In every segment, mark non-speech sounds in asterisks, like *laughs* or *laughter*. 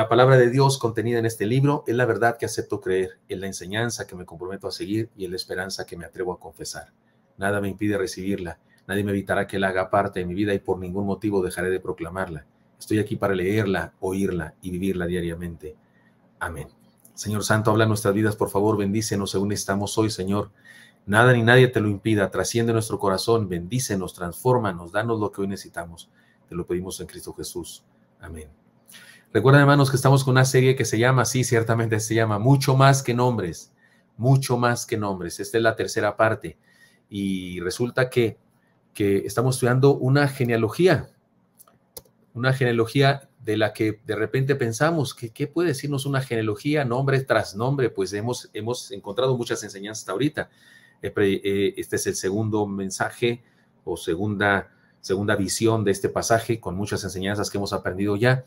La palabra de Dios contenida en este libro es la verdad que acepto creer, es la enseñanza que me comprometo a seguir y es la esperanza que me atrevo a confesar. Nada me impide recibirla, nadie me evitará que la haga parte de mi vida y por ningún motivo dejaré de proclamarla. Estoy aquí para leerla, oírla y vivirla diariamente. Amén. Señor Santo, habla nuestras vidas, por favor, bendícenos según estamos hoy, Señor. Nada ni nadie te lo impida, trasciende nuestro corazón, bendícenos, transfórmanos, danos lo que hoy necesitamos. Te lo pedimos en Cristo Jesús. Amén. Recuerden, hermanos, que estamos con una serie que se llama, sí, ciertamente se llama, mucho más que nombres, mucho más que nombres. Esta es la tercera parte. Y resulta que, que estamos estudiando una genealogía, una genealogía de la que de repente pensamos, que, ¿qué puede decirnos una genealogía, nombre tras nombre? Pues hemos, hemos encontrado muchas enseñanzas hasta ahorita. Eh, eh, este es el segundo mensaje o segunda, segunda visión de este pasaje con muchas enseñanzas que hemos aprendido ya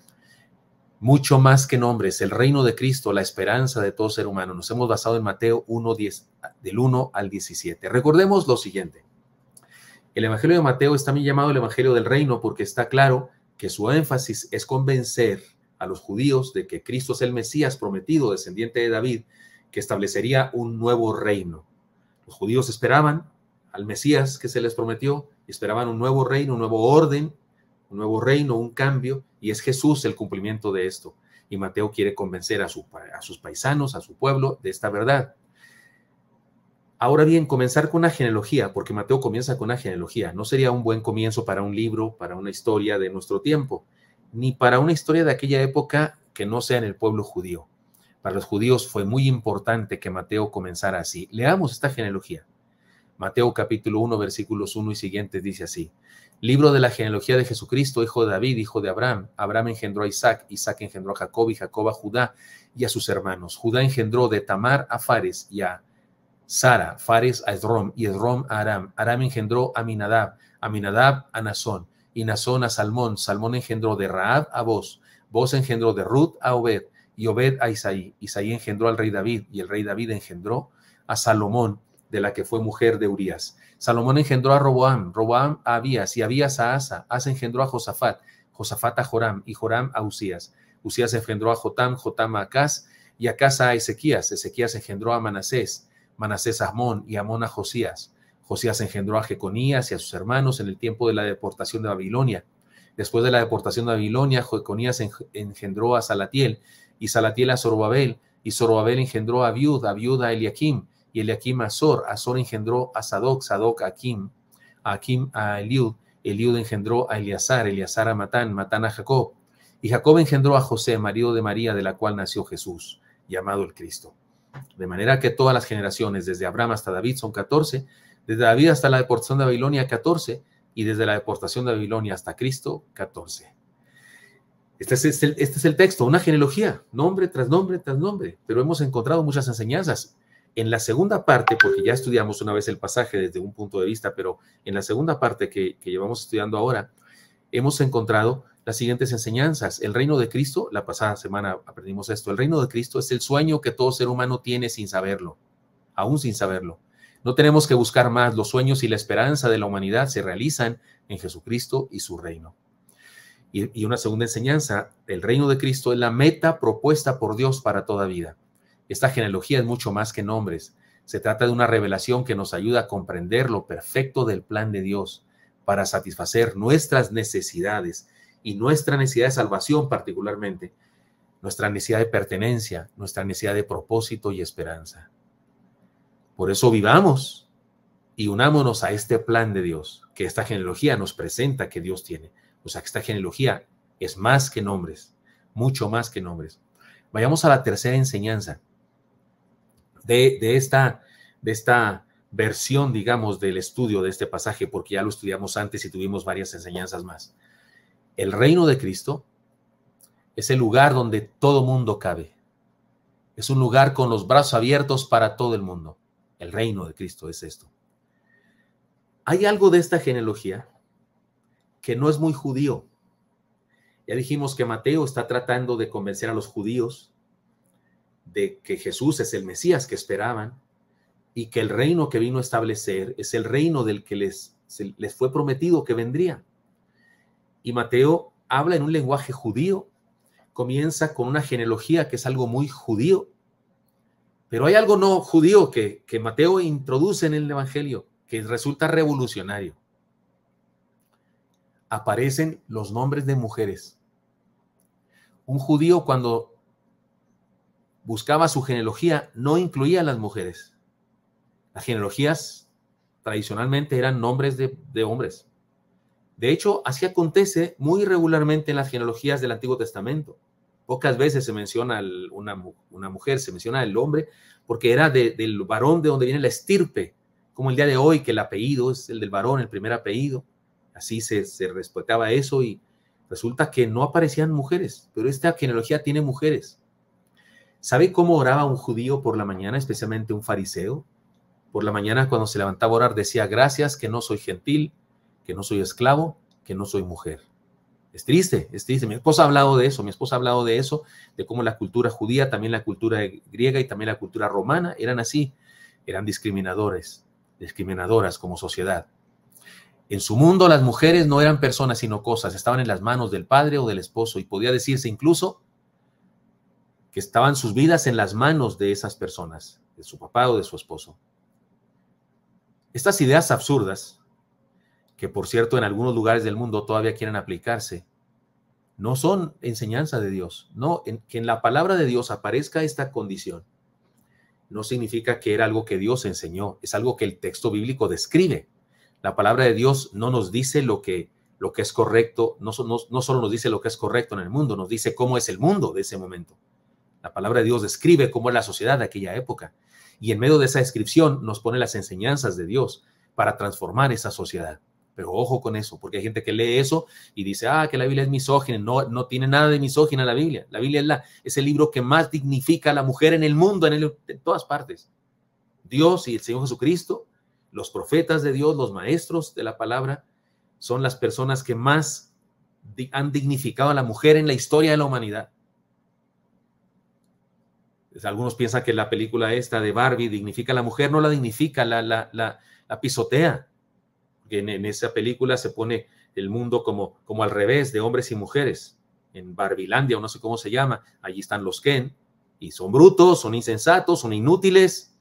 mucho más que nombres, el reino de Cristo, la esperanza de todo ser humano. Nos hemos basado en Mateo 1, del 1 al 17. Recordemos lo siguiente. El Evangelio de Mateo está bien llamado el Evangelio del Reino porque está claro que su énfasis es convencer a los judíos de que Cristo es el Mesías prometido, descendiente de David, que establecería un nuevo reino. Los judíos esperaban al Mesías que se les prometió, esperaban un nuevo reino, un nuevo orden, nuevo reino, un cambio, y es Jesús el cumplimiento de esto. Y Mateo quiere convencer a, a sus paisanos, a su pueblo, de esta verdad. Ahora bien, comenzar con una genealogía, porque Mateo comienza con una genealogía, no sería un buen comienzo para un libro, para una historia de nuestro tiempo, ni para una historia de aquella época que no sea en el pueblo judío. Para los judíos fue muy importante que Mateo comenzara así. Leamos esta genealogía. Mateo capítulo 1, versículos 1 y siguientes dice así. Libro de la genealogía de Jesucristo, hijo de David, hijo de Abraham. Abraham engendró a Isaac, Isaac engendró a Jacob y Jacob a Judá y a sus hermanos. Judá engendró de Tamar a Fares y a Sara, Fares a Esrom y Esrom a Aram. Aram engendró a Minadab, a Minadab a Nazón y Nazón a Salmón. Salmón engendró de Raab a Boz, Boz engendró de Ruth a Obed y Obed a Isaí. Isaí engendró al rey David y el rey David engendró a Salomón de la que fue mujer de Urias. Salomón engendró a Roboam, Roboam a Abías, y Abías a Asa, Asa engendró a Josafat, Josafat a Joram, y Joram a Usías. Usías engendró a Jotam, Jotam a Acaz, y Acaz a Ezequías, Ezequías engendró a Manasés, Manasés a Amón, y Amón a Josías. Josías engendró a Jeconías y a sus hermanos en el tiempo de la deportación de Babilonia. Después de la deportación de Babilonia, Jeconías engendró a Salatiel, y Salatiel a Zorobabel, y Zorobabel engendró a Viud, a Abiud a Eliakim, y Eliakim a Azor. Azor engendró a Sadoc, Sadoc a Kim, a Kim a Eliud, Eliud engendró a Eleazar, Eleazar a Matán, Matán a Jacob. Y Jacob engendró a José, marido de María, de la cual nació Jesús, llamado el Cristo. De manera que todas las generaciones, desde Abraham hasta David, son 14, desde David hasta la deportación de Babilonia, 14, y desde la deportación de Babilonia hasta Cristo, 14. Este, este, este es el texto, una genealogía, nombre tras nombre tras nombre, pero hemos encontrado muchas enseñanzas. En la segunda parte, porque ya estudiamos una vez el pasaje desde un punto de vista, pero en la segunda parte que, llevamos estudiando ahora, hemos encontrado las siguientes enseñanzas. El reino de Cristo, la pasada semana aprendimos esto, el reino de Cristo es el sueño que todo ser humano tiene sin saberlo, aún sin saberlo. No tenemos que buscar más, los sueños y la esperanza de la humanidad se realizan en Jesucristo y su reino. y una segunda enseñanza, el reino de Cristo es la meta propuesta por Dios para toda vida. Esta genealogía es mucho más que nombres. Se trata de una revelación que nos ayuda a comprender lo perfecto del plan de Dios para satisfacer nuestras necesidades y nuestra necesidad de salvación particularmente, nuestra necesidad de pertenencia, nuestra necesidad de propósito y esperanza. Por eso vivamos y unámonos a este plan de Dios que esta genealogía nos presenta que Dios tiene. O sea, que esta genealogía es más que nombres, mucho más que nombres. Vayamos a la tercera enseñanza de, esta, de esta versión, digamos, del estudio de este pasaje, porque ya lo estudiamos antes y tuvimos varias enseñanzas más. El reino de Cristo es el lugar donde todo mundo cabe. Es un lugar con los brazos abiertos para todo el mundo. El reino de Cristo es esto. Hay algo de esta genealogía que no es muy judío. Ya dijimos que Mateo está tratando de convencer a los judíos de que Jesús es el Mesías que esperaban y que el reino que vino a establecer es el reino del que les, les fue prometido que vendría. Y Mateo habla en un lenguaje judío, comienza con una genealogía que es algo muy judío, pero hay algo no judío que, que Mateo introduce en el Evangelio, que resulta revolucionario. Aparecen los nombres de mujeres. Un judío cuando buscaba su genealogía, no incluía a las mujeres. Las genealogías tradicionalmente eran nombres de, hombres. De hecho, así acontece muy regularmente en las genealogías del Antiguo Testamento. Pocas veces se menciona una, mujer, se menciona el hombre, porque era del varón de donde viene la estirpe, como el día de hoy, que el apellido es el del varón, el primer apellido. Así se respetaba eso y resulta que no aparecían mujeres, pero esta genealogía tiene mujeres. ¿Sabe cómo oraba un judío por la mañana, especialmente un fariseo? Por la mañana cuando se levantaba a orar decía, gracias que no soy gentil, que no soy esclavo, que no soy mujer. Es triste, es triste. Mi esposa ha hablado de eso, mi esposa ha hablado de eso, de cómo la cultura judía, también la cultura griega y también la cultura romana eran así, eran discriminadores, discriminadoras como sociedad. En su mundo las mujeres no eran personas sino cosas, estaban en las manos del padre o del esposo y podía decirse incluso que estaban sus vidas en las manos de esas personas, de su papá o de su esposo. Estas ideas absurdas, que por cierto en algunos lugares del mundo todavía quieren aplicarse, no son enseñanza de Dios. No, que en la palabra de Dios aparezca esta condición no significa que era algo que Dios enseñó, es algo que el texto bíblico describe. La palabra de Dios no nos dice lo que, lo que es correcto, no solo nos dice lo que es correcto en el mundo, nos dice cómo es el mundo de ese momento. La palabra de Dios describe cómo es la sociedad de aquella época y en medio de esa descripción nos pone las enseñanzas de Dios para transformar esa sociedad. Pero ojo con eso, porque hay gente que lee eso y dice, ah, que la Biblia es misógina. No, no tiene nada de misógina la Biblia. La Biblia es, la, es el libro que más dignifica a la mujer en el mundo, en, en todas partes. Dios y el Señor Jesucristo, los profetas de Dios, los maestros de la palabra, son las personas que más han dignificado a la mujer en la historia de la humanidad. Algunos piensan que la película esta de Barbie dignifica a la mujer, no la dignifica, la, la, la, pisotea. En, esa película se pone el mundo como, como al revés, de hombres y mujeres. En Barbilandia, o no sé cómo se llama, allí están los Ken, y son brutos, son insensatos, son inútiles,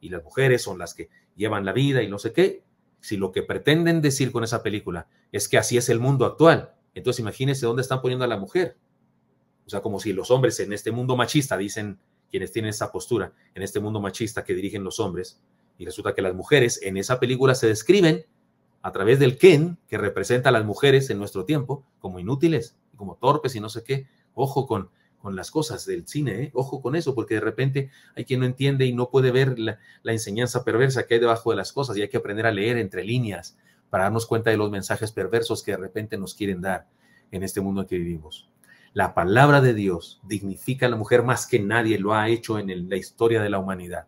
y las mujeres son las que llevan la vida y no sé qué. Si lo que pretenden decir con esa película es que así es el mundo actual, entonces imagínense dónde están poniendo a la mujer. O sea, como si los hombres en este mundo machista dicen quienes tienen esa postura en este mundo machista que dirigen los hombres. Y resulta que las mujeres en esa película se describen a través del Ken, que representa a las mujeres en nuestro tiempo, como inútiles, como torpes y no sé qué. Ojo con, con las cosas del cine, ¿eh? ojo con eso, porque de repente hay quien no entiende y no puede ver la, la, enseñanza perversa que hay debajo de las cosas y hay que aprender a leer entre líneas para darnos cuenta de los mensajes perversos que de repente nos quieren dar en este mundo en que vivimos. La palabra de Dios dignifica a la mujer más que nadie lo ha hecho en la historia de la humanidad.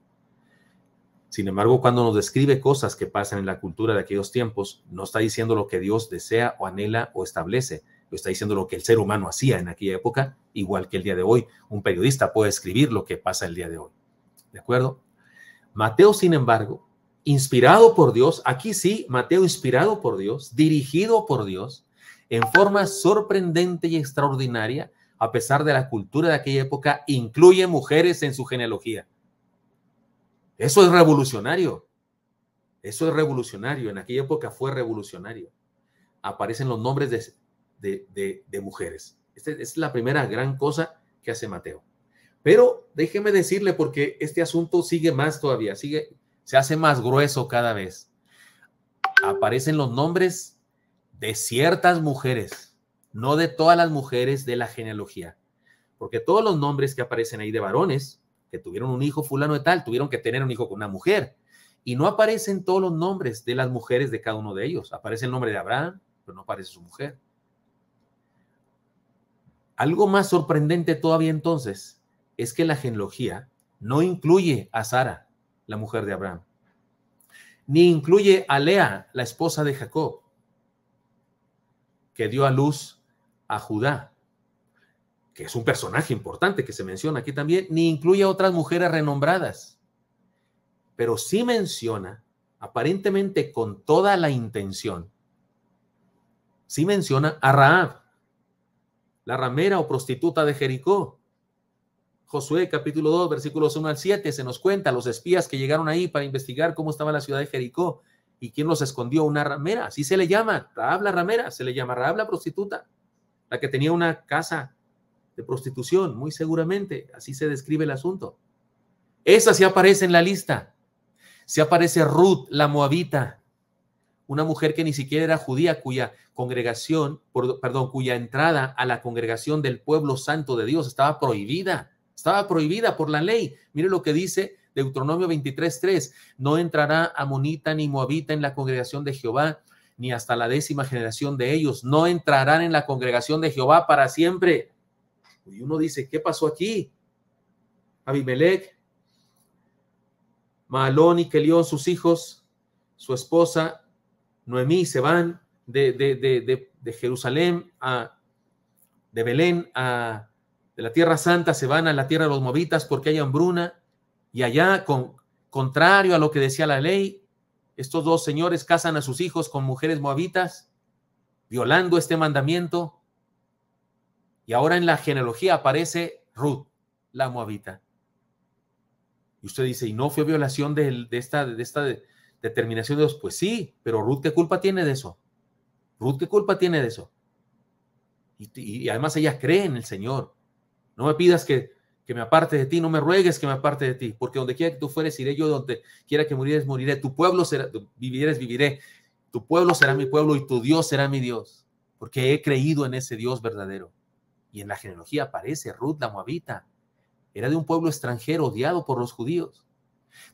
Sin embargo, cuando nos describe cosas que pasan en la cultura de aquellos tiempos, no está diciendo lo que Dios desea o anhela o establece, lo está diciendo lo que el ser humano hacía en aquella época, igual que el día de hoy. Un periodista puede escribir lo que pasa el día de hoy. ¿De acuerdo? Mateo, sin embargo, inspirado por Dios, aquí sí, Mateo inspirado por Dios, dirigido por Dios, en forma sorprendente y extraordinaria, a pesar de la cultura de aquella época, incluye mujeres en su genealogía. Eso es revolucionario. Eso es revolucionario. En aquella época fue revolucionario. Aparecen los nombres de, de, mujeres. Esta es la primera gran cosa que hace Mateo. Pero déjeme decirle, porque este asunto sigue más todavía, sigue, se hace más grueso cada vez. Aparecen los nombres de ciertas mujeres, no de todas las mujeres de la genealogía. Porque todos los nombres que aparecen ahí de varones que tuvieron un hijo fulano de tal, tuvieron que tener un hijo con una mujer. Y no aparecen todos los nombres de las mujeres de cada uno de ellos. Aparece el nombre de Abraham, pero no aparece su mujer. Algo más sorprendente todavía entonces es que la genealogía no incluye a Sara, la mujer de Abraham, ni incluye a Lea, la esposa de Jacob, que dio a luz a Judá, que es un personaje importante que se menciona aquí también, ni incluye a otras mujeres renombradas, pero sí menciona, aparentemente con toda la intención, sí menciona a Raab, la ramera o prostituta de Jericó. Josué capítulo 2, versículos 1 al 7, se nos cuenta los espías que llegaron ahí para investigar cómo estaba la ciudad de Jericó ¿Y quién los escondió? Una ramera, así se le llama, Habla ramera, se le llama la prostituta, la que tenía una casa de prostitución, muy seguramente, así se describe el asunto. Esa sí aparece en la lista. Se aparece Ruth, la moabita, una mujer que ni siquiera era judía, cuya congregación, perdón, cuya entrada a la congregación del pueblo santo de Dios estaba prohibida, estaba prohibida por la ley. Mire lo que dice Deuteronomio 23:3, no entrará amonita ni moabita en la congregación de Jehová, ni hasta la décima generación de ellos, no entrarán en la congregación de Jehová para siempre. Y uno dice, ¿qué pasó aquí? Abimelech, Malón y Kelión, sus hijos, su esposa, Noemí, se van de, de Jerusalén a de Belén a de la Tierra Santa se van a la tierra de los moabitas porque hay hambruna. Y allá, con, contrario a lo que decía la ley, estos dos señores casan a sus hijos con mujeres moabitas, violando este mandamiento. Y ahora en la genealogía aparece Ruth, la moabita. Y usted dice, ¿y no fue violación de, esta, de esta determinación de Dios? Pues sí, pero Ruth, ¿qué culpa tiene de eso? Ruth, ¿qué culpa tiene de eso? Y, y, además ella cree en el Señor. No me pidas que que me aparte de ti, no me ruegues que me aparte de ti, porque donde quiera que tú fueres, iré yo, donde quiera que murieres, moriré, tu pueblo será, vivieres, viviré, tu pueblo será mi pueblo y tu Dios será mi Dios, porque he creído en ese Dios verdadero. Y en la genealogía aparece Ruth la Moabita, era de un pueblo extranjero odiado por los judíos.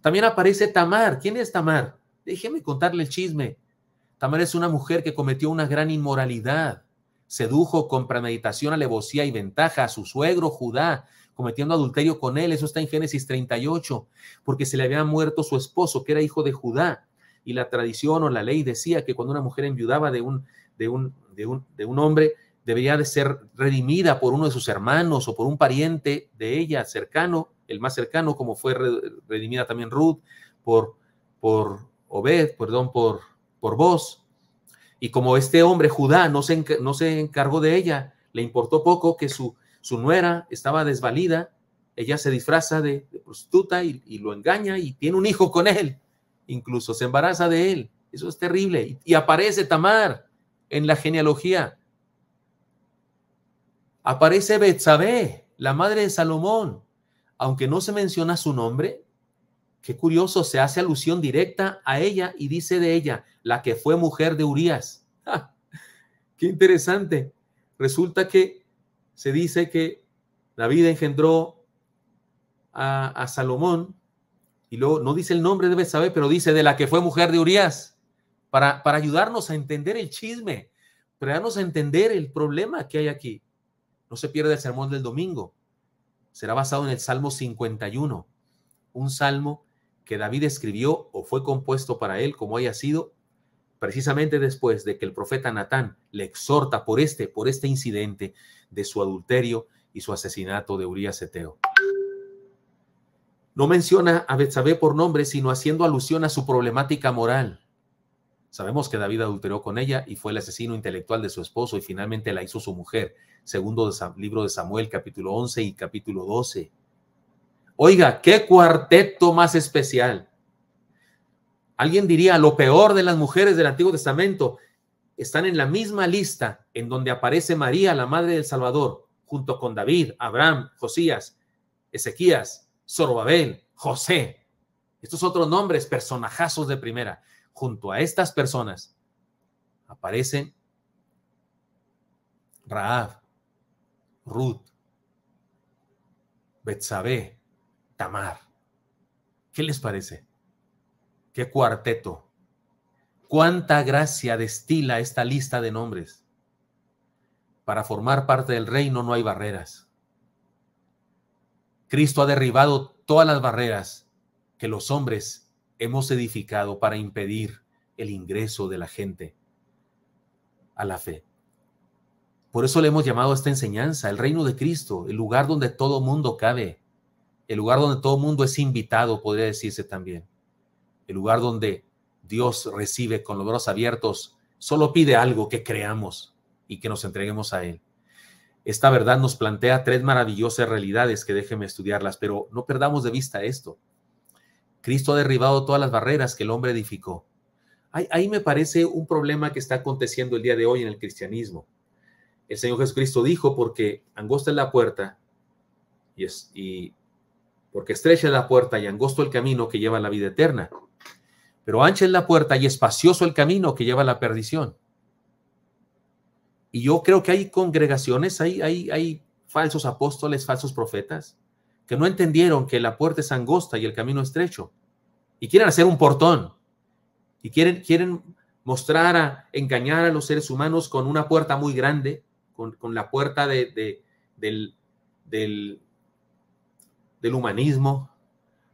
También aparece Tamar, ¿quién es Tamar? Déjeme contarle el chisme. Tamar es una mujer que cometió una gran inmoralidad sedujo con premeditación, alevosía y ventaja a su suegro Judá, cometiendo adulterio con él. Eso está en Génesis 38, porque se le había muerto su esposo, que era hijo de Judá. Y la tradición o la ley decía que cuando una mujer enviudaba de un, de un, de un, de un hombre, debería de ser redimida por uno de sus hermanos o por un pariente de ella cercano, el más cercano, como fue redimida también Ruth por, por Obed, perdón, por, por vos. Y como este hombre Judá no se, no se encargó de ella, le importó poco que su su nuera estaba desvalida, ella se disfraza de, prostituta y, lo engaña y tiene un hijo con él, incluso se embaraza de él. Eso es terrible. Y, aparece Tamar en la genealogía. Aparece Betsabé, la madre de Salomón. Aunque no se menciona su nombre, qué curioso, se hace alusión directa a ella y dice de ella, la que fue mujer de Urías. *laughs* Qué interesante. Resulta que se dice que David engendró a, Salomón, y luego no dice el nombre de saber, pero dice de la que fue mujer de Urias, para, para ayudarnos a entender el chisme, para darnos a entender el problema que hay aquí. No se pierde el sermón del domingo. Será basado en el Salmo 51, un salmo que David escribió o fue compuesto para él, como haya sido, precisamente después de que el profeta Natán le exhorta por este, por este incidente de su adulterio y su asesinato de Urias Eteo. No menciona a Betsabé por nombre, sino haciendo alusión a su problemática moral. Sabemos que David adulteró con ella y fue el asesino intelectual de su esposo y finalmente la hizo su mujer. Segundo libro de Samuel, capítulo 11 y capítulo 12. Oiga, qué cuarteto más especial. Alguien diría, lo peor de las mujeres del Antiguo Testamento están en la misma lista en donde aparece María, la Madre del Salvador, junto con David, Abraham, Josías, Ezequías, Zorobabel, José. Estos otros nombres, personajazos de primera. Junto a estas personas aparecen Raab, Ruth, Betsabé, Tamar. ¿Qué les parece? ¿Qué cuarteto ¿Cuánta gracia destila esta lista de nombres? Para formar parte del reino no hay barreras. Cristo ha derribado todas las barreras que los hombres hemos edificado para impedir el ingreso de la gente a la fe. Por eso le hemos llamado a esta enseñanza el reino de Cristo, el lugar donde todo mundo cabe, el lugar donde todo mundo es invitado, podría decirse también, el lugar donde Dios recibe con los brazos abiertos, solo pide algo que creamos y que nos entreguemos a Él. Esta verdad nos plantea tres maravillosas realidades que déjeme estudiarlas, pero no perdamos de vista esto. Cristo ha derribado todas las barreras que el hombre edificó. Ahí, me parece un problema que está aconteciendo el día de hoy en el cristianismo. El Señor Jesucristo dijo, porque angosta es la puerta y, es, y porque estrecha es la puerta y angosto el camino que lleva a la vida eterna. Pero ancha es la puerta y espacioso el camino que lleva a la perdición. Y yo creo que hay congregaciones, hay, hay, hay falsos apóstoles, falsos profetas, que no entendieron que la puerta es angosta y el camino estrecho. Y quieren hacer un portón. Y quieren, quieren mostrar, a, engañar a los seres humanos con una puerta muy grande, con, la puerta de, del, humanismo,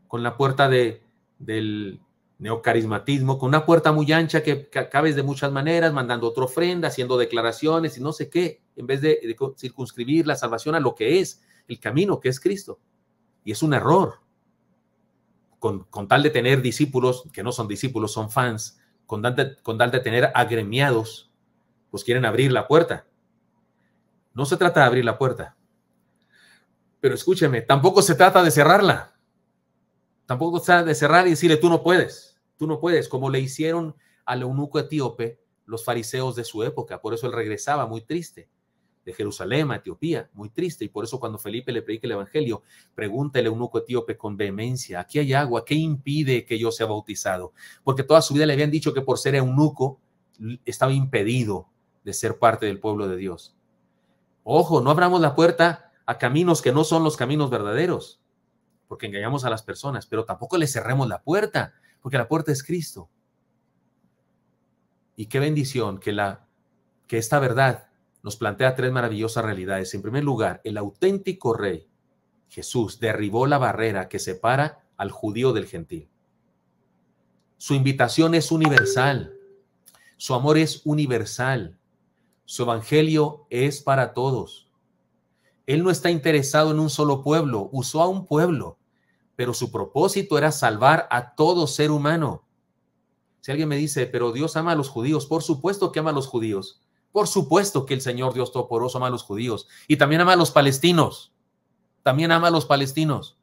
con la puerta de, del, neocarismatismo, con una puerta muy ancha que, acabes cabes de muchas maneras, mandando otra ofrenda, haciendo declaraciones y no sé qué, en vez de, circunscribir la salvación a lo que es el camino, que es Cristo. Y es un error. Con, tal de tener discípulos, que no son discípulos, son fans, con tal con tal de tener agremiados, pues quieren abrir la puerta. No se trata de abrir la puerta. Pero escúcheme, tampoco se trata de cerrarla. Tampoco se trata de cerrar y decirle tú no puedes. Tú no puedes, como le hicieron al eunuco etíope los fariseos de su época. Por eso él regresaba muy triste de Jerusalén a Etiopía, muy triste. Y por eso cuando Felipe le predica el Evangelio, pregunta el eunuco etíope con vehemencia, aquí hay agua, ¿qué impide que yo sea bautizado? Porque toda su vida le habían dicho que por ser eunuco estaba impedido de ser parte del pueblo de Dios. Ojo, no abramos la puerta a caminos que no son los caminos verdaderos, porque engañamos a las personas, pero tampoco le cerremos la puerta porque la puerta es Cristo. Y qué bendición que, la, que esta verdad nos plantea tres maravillosas realidades. En primer lugar, el auténtico rey, Jesús, derribó la barrera que separa al judío del gentil. Su invitación es universal, su amor es universal, su evangelio es para todos. Él no está interesado en un solo pueblo, usó a un pueblo pero su propósito era salvar a todo ser humano. Si alguien me dice, pero Dios ama a los judíos, por supuesto que ama a los judíos. Por supuesto que el Señor Dios Toporoso ama a los judíos y también ama a los palestinos. También ama a los palestinos.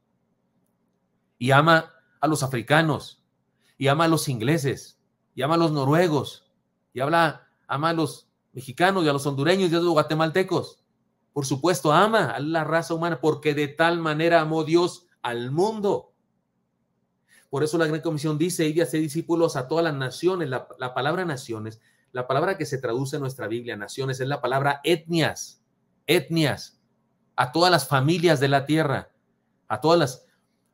Y ama a los africanos. Y ama a los ingleses. Y ama a los noruegos. Y habla, ama a los mexicanos y a los hondureños y a los guatemaltecos. Por supuesto, ama a la raza humana porque de tal manera amó Dios al mundo. Por eso la Gran Comisión dice, y hace discípulos a todas las naciones. La, palabra naciones, la palabra que se traduce en nuestra Biblia, naciones, es la palabra etnias, etnias, a todas las familias de la tierra, a todas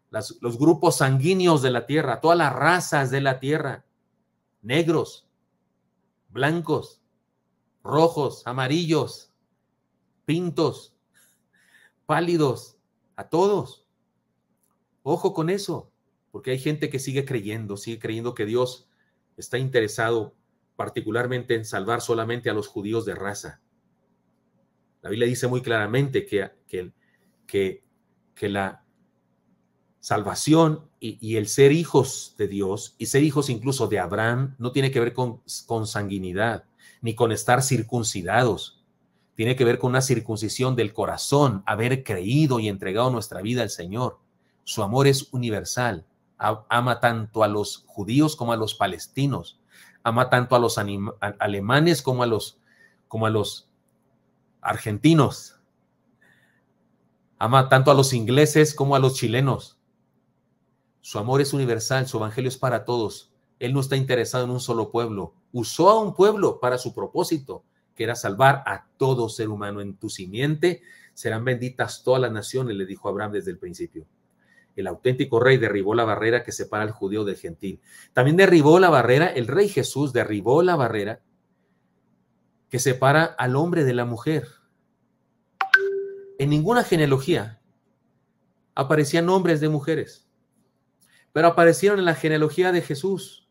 los grupos sanguíneos de la tierra, a todas las razas de la tierra, negros, blancos, rojos, amarillos, pintos, pálidos, a todos. Ojo con eso, porque hay gente que sigue creyendo, sigue creyendo que Dios está interesado particularmente en salvar solamente a los judíos de raza. La Biblia dice muy claramente que, que, que, la salvación y, el ser hijos de Dios y ser hijos incluso de Abraham no tiene que ver con, con sanguinidad ni con estar circuncidados. Tiene que ver con una circuncisión del corazón, haber creído y entregado nuestra vida al Señor. Su amor es universal. Ama tanto a los judíos como a los palestinos. Ama tanto a los alemanes como a los, como a los argentinos. Ama tanto a los ingleses como a los chilenos. Su amor es universal, su evangelio es para todos. Él no está interesado en un solo pueblo. Usó a un pueblo para su propósito, que era salvar a todo ser humano. En tu simiente serán benditas todas las naciones, le dijo Abraham desde el principio el auténtico rey derribó la barrera que separa al judío del gentil. También derribó la barrera, el rey Jesús derribó la barrera que separa al hombre de la mujer. En ninguna genealogía aparecían hombres de mujeres, pero aparecieron en la genealogía de Jesús,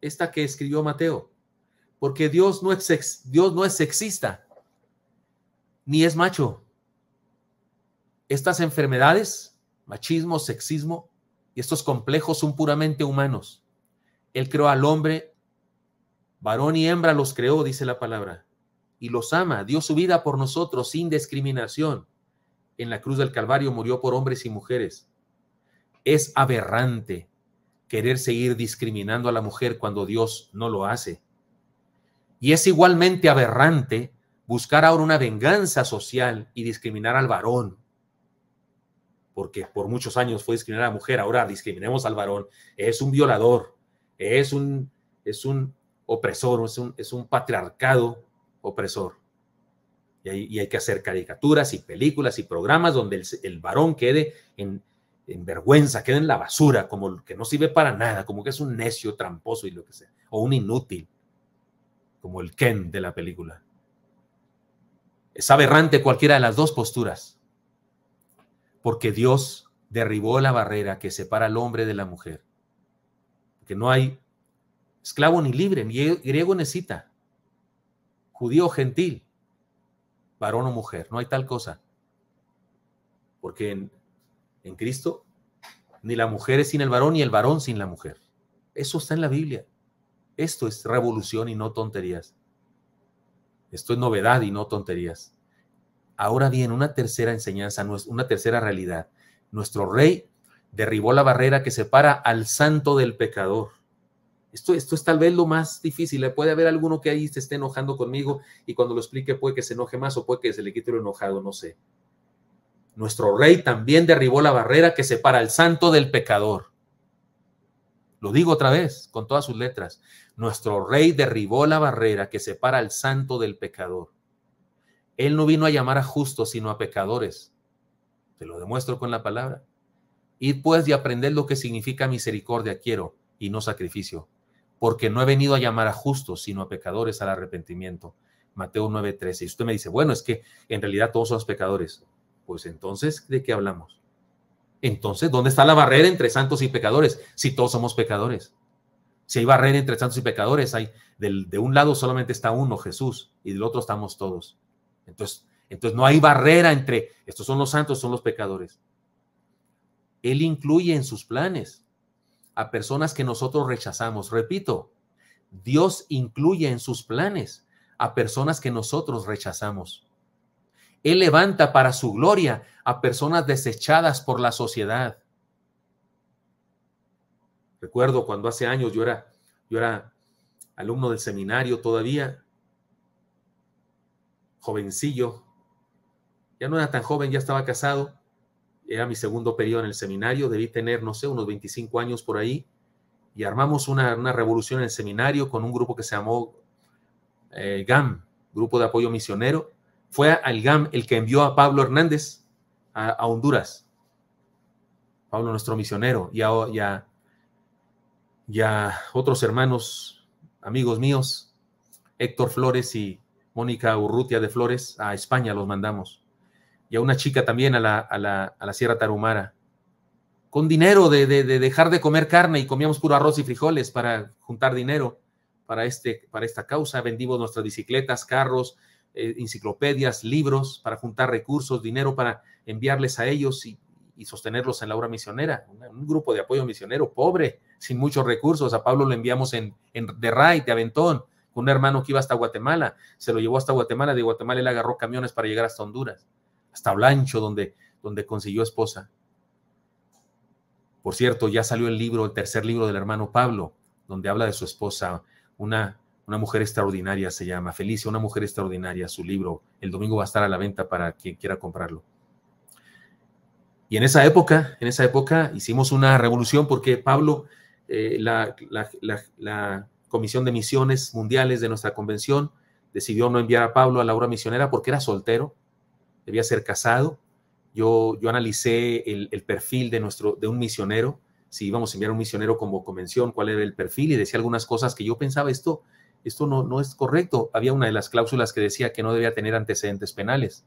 esta que escribió Mateo, porque Dios no es, Dios no es sexista, ni es macho. Estas enfermedades Machismo, sexismo y estos complejos son puramente humanos. Él creó al hombre, varón y hembra los creó, dice la palabra, y los ama, dio su vida por nosotros sin discriminación. En la cruz del Calvario murió por hombres y mujeres. Es aberrante querer seguir discriminando a la mujer cuando Dios no lo hace. Y es igualmente aberrante buscar ahora una venganza social y discriminar al varón porque por muchos años fue discriminar a la mujer, ahora discriminemos al varón, es un violador, es un, es un opresor, es un, es un patriarcado opresor. Y hay, que hacer caricaturas y películas y programas donde el, varón quede en, en, vergüenza, quede en la basura, como que no sirve para nada, como que es un necio, tramposo y lo que sea, o un inútil, como el Ken de la película. Es aberrante cualquiera de las dos posturas porque Dios derribó la barrera que separa al hombre de la mujer. Que no hay esclavo ni libre, ni griego necesita, judío judío gentil, varón o mujer, no hay tal cosa. Porque en, en Cristo ni la mujer es sin el varón, ni el varón sin la mujer. Eso está en la Biblia. Esto es revolución y no tonterías. Esto es novedad y no tonterías. Ahora bien, una tercera enseñanza, una tercera realidad. Nuestro rey derribó la barrera que separa al santo del pecador. Esto, esto es tal vez lo más difícil. ¿eh? Puede haber alguno que ahí se esté enojando conmigo y cuando lo explique puede que se enoje más o puede que se le quite lo enojado, no sé. Nuestro rey también derribó la barrera que separa al santo del pecador. Lo digo otra vez, con todas sus letras. Nuestro rey derribó la barrera que separa al santo del pecador. Él no vino a llamar a justos, sino a pecadores. Te lo demuestro con la palabra. Id pues y aprended lo que significa misericordia quiero y no sacrificio, porque no he venido a llamar a justos, sino a pecadores al arrepentimiento. Mateo 9:13. Y usted me dice, bueno, es que en realidad todos somos pecadores. Pues entonces, ¿de qué hablamos? Entonces, ¿dónde está la barrera entre santos y pecadores? Si todos somos pecadores. Si hay barrera entre santos y pecadores, hay del, de un lado solamente está uno, Jesús, y del otro estamos todos. Entonces, entonces no hay barrera entre estos son los santos, son los pecadores. Él incluye en sus planes a personas que nosotros rechazamos. Repito, Dios incluye en sus planes a personas que nosotros rechazamos. Él levanta para su gloria a personas desechadas por la sociedad. Recuerdo cuando hace años yo era, yo era alumno del seminario todavía, jovencillo, ya no era tan joven, ya estaba casado, era mi segundo periodo en el seminario, debí tener, no sé, unos 25 años por ahí, y armamos una, revolución en el seminario con un grupo que se llamó eh, GAM, Grupo de Apoyo Misionero. Fue al GAM el que envió a Pablo Hernández a, Honduras. Pablo, nuestro misionero, y ya, ya y a otros hermanos, amigos míos, Héctor Flores y Mónica Urrutia de Flores, a España los mandamos. Y a una chica también a la, a la, a la Sierra Tarumara. Con dinero de, de, dejar de comer carne y comíamos puro arroz y frijoles para juntar dinero para, este, para esta causa. Vendimos nuestras bicicletas, carros, eh, enciclopedias, libros para juntar recursos, dinero para enviarles a ellos y, sostenerlos en la obra misionera. un grupo de apoyo misionero pobre, sin muchos recursos. A Pablo lo enviamos en, en de Ray, de Aventón un hermano que iba hasta Guatemala, se lo llevó hasta Guatemala, de Guatemala él agarró camiones para llegar hasta Honduras, hasta Blancho, donde, donde consiguió esposa. Por cierto, ya salió el libro, el tercer libro del hermano Pablo, donde habla de su esposa, una, una mujer extraordinaria se llama, Felicia, una mujer extraordinaria, su libro, el domingo va a estar a la venta para quien quiera comprarlo. Y en esa época, en esa época hicimos una revolución porque Pablo, eh, la Comisión de Misiones Mundiales de nuestra convención decidió no enviar a Pablo a la obra misionera porque era soltero, debía ser casado. Yo, yo analicé el, perfil de, nuestro, de un misionero, si íbamos a enviar a un misionero como convención, cuál era el perfil, y decía algunas cosas que yo pensaba, esto, esto no, no es correcto. Había una de las cláusulas que decía que no debía tener antecedentes penales.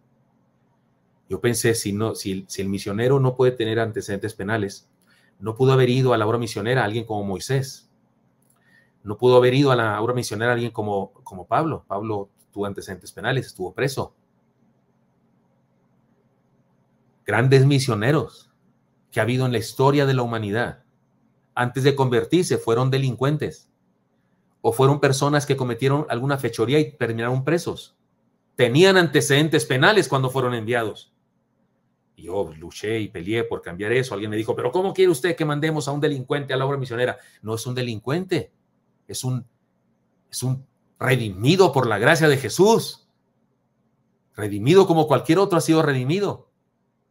Yo pensé, si, no, si, si el misionero no puede tener antecedentes penales, no pudo haber ido a la obra misionera alguien como Moisés, no pudo haber ido a la obra misionera alguien como, como Pablo. Pablo tuvo antecedentes penales, estuvo preso. Grandes misioneros que ha habido en la historia de la humanidad, antes de convertirse, fueron delincuentes o fueron personas que cometieron alguna fechoría y terminaron presos. Tenían antecedentes penales cuando fueron enviados. yo luché y peleé por cambiar eso. Alguien me dijo, pero ¿cómo quiere usted que mandemos a un delincuente a la obra misionera? No es un delincuente es un, es un redimido por la gracia de Jesús, redimido como cualquier otro ha sido redimido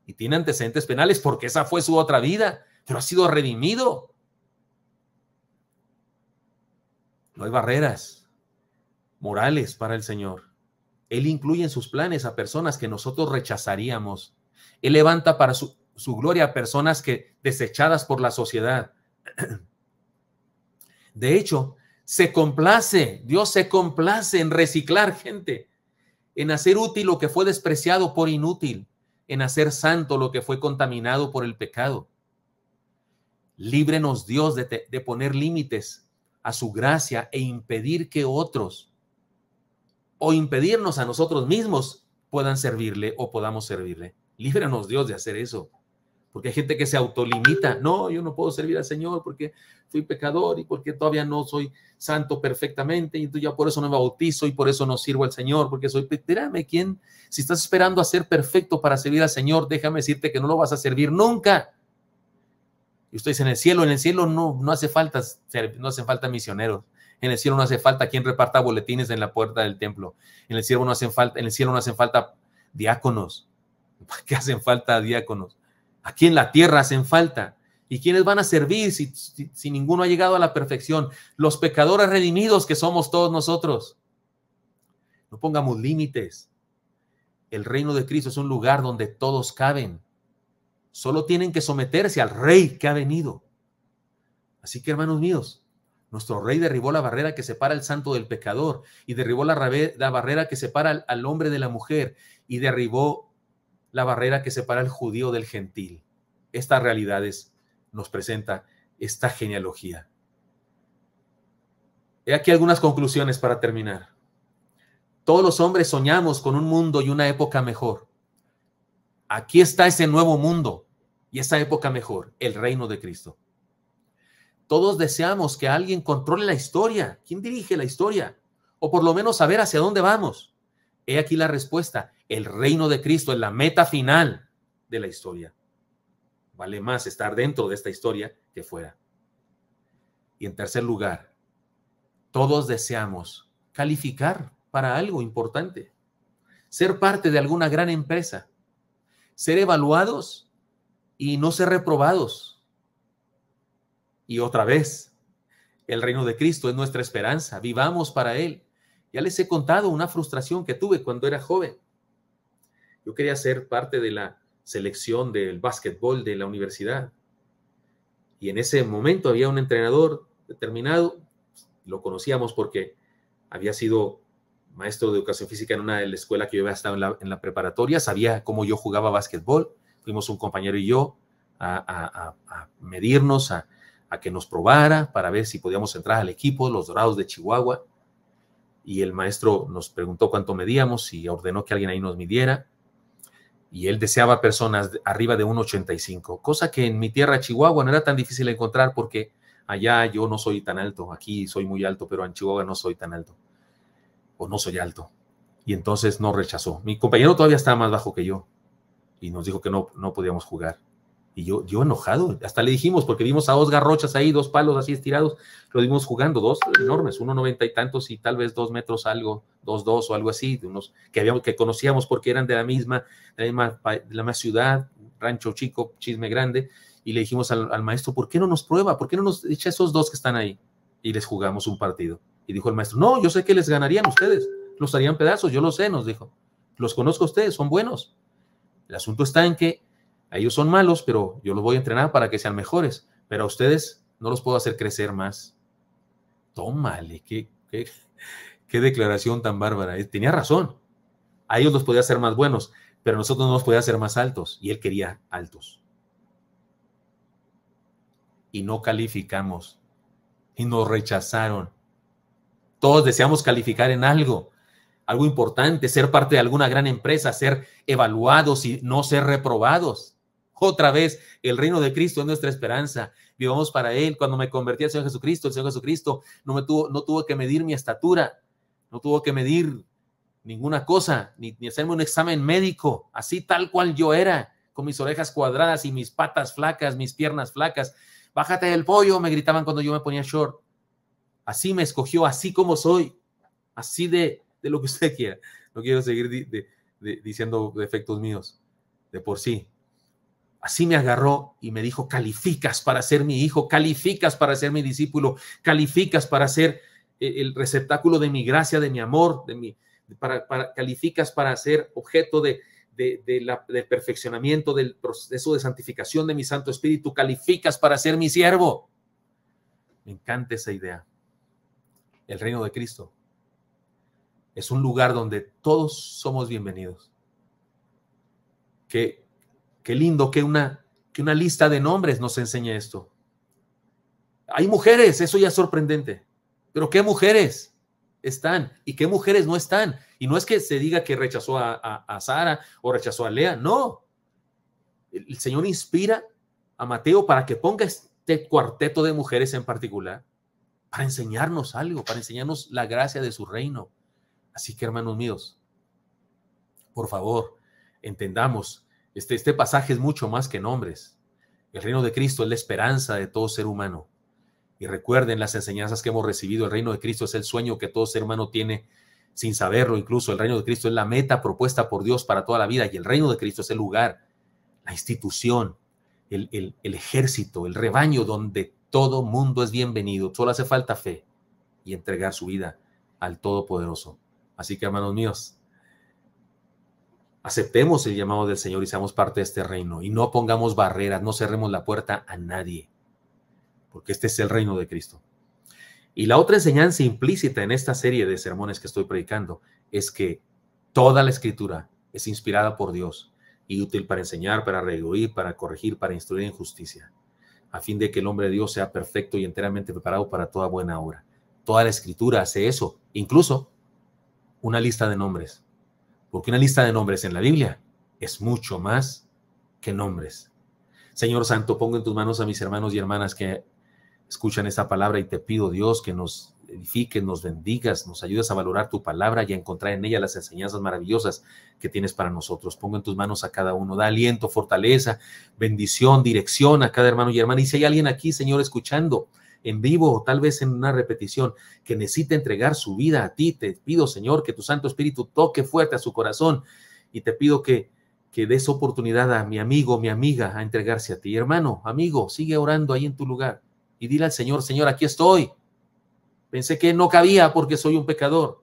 y tiene antecedentes penales porque esa fue su otra vida, pero ha sido redimido. No hay barreras morales para el Señor. Él incluye en sus planes a personas que nosotros rechazaríamos. Él levanta para su, su gloria a personas que desechadas por la sociedad. *clears throat* De hecho, se complace, Dios se complace en reciclar gente, en hacer útil lo que fue despreciado por inútil, en hacer santo lo que fue contaminado por el pecado. Líbrenos Dios de, de poner límites a su gracia e impedir que otros o impedirnos a nosotros mismos puedan servirle o podamos servirle. Líbranos Dios de hacer eso porque hay gente que se autolimita. No, yo no puedo servir al Señor porque fui pecador y porque todavía no soy santo perfectamente y tú ya por eso no me bautizo y por eso no sirvo al Señor, porque soy, espérame, ¿quién? Si estás esperando a ser perfecto para servir al Señor, déjame decirte que no lo vas a servir nunca. Y usted en el cielo, en el cielo no, no hace falta, no hacen falta misioneros. En el cielo no hace falta quien reparta boletines en la puerta del templo. En el cielo no hacen falta, en el cielo no hacen falta diáconos. ¿Para *laughs* qué hacen falta diáconos? Aquí en la tierra hacen falta. ¿Y quiénes van a servir si, ninguno ha llegado a la perfección? Los pecadores redimidos que somos todos nosotros. No pongamos límites. El reino de Cristo es un lugar donde todos caben. Solo tienen que someterse al rey que ha venido. Así que, hermanos míos, nuestro rey derribó la barrera que separa al santo del pecador y derribó la, barrera que separa al hombre de la mujer y derribó la barrera que separa al judío del gentil. Estas realidades nos presenta esta genealogía. He aquí algunas conclusiones para terminar. Todos los hombres soñamos con un mundo y una época mejor. Aquí está ese nuevo mundo y esa época mejor, el reino de Cristo. Todos deseamos que alguien controle la historia. ¿Quién dirige la historia? O por lo menos saber hacia dónde vamos. He aquí la respuesta. El reino de Cristo es la meta final de la historia. Vale más estar dentro de esta historia que fuera. Y en tercer lugar, todos deseamos calificar para algo importante, ser parte de alguna gran empresa, ser evaluados y no ser reprobados. Y otra vez, el reino de Cristo es nuestra esperanza, vivamos para Él. Ya les he contado una frustración que tuve cuando era joven. Yo quería ser parte de la selección del básquetbol de la universidad. Y en ese momento había un entrenador determinado, lo conocíamos porque había sido maestro de educación física en una de las escuelas que yo había estado en la, preparatoria, sabía cómo yo jugaba básquetbol, fuimos un compañero y yo a, a medirnos, a, que nos probara para ver si podíamos entrar al equipo, los Dorados de Chihuahua y el maestro nos preguntó cuánto medíamos y ordenó que alguien ahí nos midiera. Y él deseaba personas arriba de 1,85, cosa que en mi tierra, Chihuahua, no era tan difícil encontrar porque allá yo no soy tan alto, aquí soy muy alto, pero en Chihuahua no soy tan alto, o no soy alto. Y entonces no rechazó. Mi compañero todavía estaba más bajo que yo y nos dijo que no, no podíamos jugar. Y yo, yo enojado, hasta le dijimos, porque vimos a dos garrochas ahí, dos palos así estirados, lo vimos jugando, dos enormes, uno noventa y tantos y tal vez dos metros algo, dos dos o algo así, de unos que, habíamos, que conocíamos porque eran de la misma, la misma, ciudad, rancho chico, chisme grande, y le dijimos al, al, maestro, ¿por qué no nos prueba? ¿Por qué no nos echa esos dos que están ahí? Y les jugamos un partido. Y dijo el maestro, no, yo sé que les ganarían ustedes, los harían pedazos, yo lo sé, nos dijo. Los conozco a ustedes, son buenos. El asunto está en que ellos son malos, pero yo los voy a entrenar para que sean mejores, pero a ustedes no los puedo hacer crecer más. Tómale, qué, qué, qué declaración tan bárbara. Eh, tenía razón. A ellos los podía hacer más buenos, pero nosotros no los podía hacer más altos, y él quería altos. Y no calificamos, y nos rechazaron. Todos deseamos calificar en algo, algo importante, ser parte de alguna gran empresa, ser evaluados y no ser reprobados otra vez, el reino de Cristo es nuestra esperanza. Vivamos para Él. Cuando me convertí al Señor Jesucristo, el Señor Jesucristo no, me tuvo, no tuvo que medir mi estatura, no tuvo que medir ninguna cosa, ni, hacerme un examen médico, así tal cual yo era, con mis orejas cuadradas y mis patas flacas, mis piernas flacas. Bájate del pollo, me gritaban cuando yo me ponía short. Así me escogió, así como soy, así de, lo que usted quiera. No quiero seguir diciendo defectos míos, de por sí, Así me agarró y me dijo, calificas para ser mi hijo, calificas para ser mi discípulo, calificas para ser eh, el receptáculo de mi gracia, de mi amor, de mi, para, calificas para ser objeto de, de, de la, del perfeccionamiento, del proceso de santificación de mi Santo Espíritu, calificas para ser mi siervo. Me encanta esa idea. El reino de Cristo es un lugar donde todos somos bienvenidos. Que Qué lindo que una, una lista de nombres nos enseñe esto. Hay mujeres, eso ya es sorprendente. Pero ¿qué mujeres están y qué mujeres no están? Y no es que se diga que rechazó a, Sara o rechazó a Lea, no. El, el Señor inspira a Mateo para que ponga este cuarteto de mujeres en particular para enseñarnos algo, para enseñarnos la gracia de su reino. Así que, hermanos míos, por favor, entendamos este, este, pasaje es mucho más que nombres. El reino de Cristo es la esperanza de todo ser humano. Y recuerden las enseñanzas que hemos recibido. El reino de Cristo es el sueño que todo ser humano tiene sin saberlo. Incluso el reino de Cristo es la meta propuesta por Dios para toda la vida. Y el reino de Cristo es el lugar, la institución, el, el ejército, el rebaño donde todo mundo es bienvenido. Solo hace falta fe y entregar su vida al Todopoderoso. Así que, hermanos míos, aceptemos el llamado del Señor y seamos parte de este reino y no pongamos barreras, no cerremos la puerta a nadie, porque este es el reino de Cristo. Y la otra enseñanza implícita en esta serie de sermones que estoy predicando es que toda la escritura es inspirada por Dios y útil para enseñar, para reduir, para corregir, para instruir en justicia, a fin de que el hombre de Dios sea perfecto y enteramente preparado para toda buena obra. Toda la escritura hace eso, incluso una lista de nombres porque una lista de nombres en la Biblia es mucho más que nombres. Señor Santo, pongo en tus manos a mis hermanos y hermanas que escuchan esta palabra y te pido, Dios, que nos edifiques, nos bendigas, nos ayudes a valorar tu palabra y a encontrar en ella las enseñanzas maravillosas que tienes para nosotros. Pongo en tus manos a cada uno, da aliento, fortaleza, bendición, dirección a cada hermano y hermana. Y si hay alguien aquí, Señor, escuchando, en vivo o tal vez en una repetición, que necesita entregar su vida a ti, te pido, Señor, que tu Santo Espíritu toque fuerte a su corazón y te pido que, que des oportunidad a mi amigo, mi amiga, a entregarse a ti. Hermano, amigo, sigue orando ahí en tu lugar y dile al Señor, Señor, aquí estoy. Pensé que no cabía porque soy un pecador.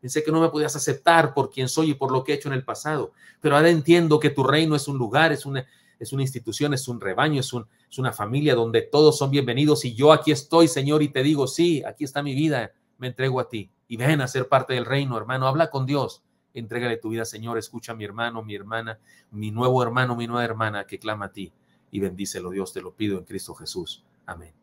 Pensé que no me podías aceptar por quien soy y por lo que he hecho en el pasado. Pero ahora entiendo que tu reino es un lugar, es una, es una institución, es un rebaño, es, es una familia donde todos son bienvenidos y yo aquí estoy, Señor, y te digo, sí, aquí está mi vida, me entrego a ti y ven a ser parte del reino, hermano, habla con Dios, entrégale tu vida, Señor, escucha a mi hermano, mi hermana, mi nuevo hermano, mi nueva hermana que clama a ti y bendícelo, Dios, te lo pido en Cristo Jesús. Amén.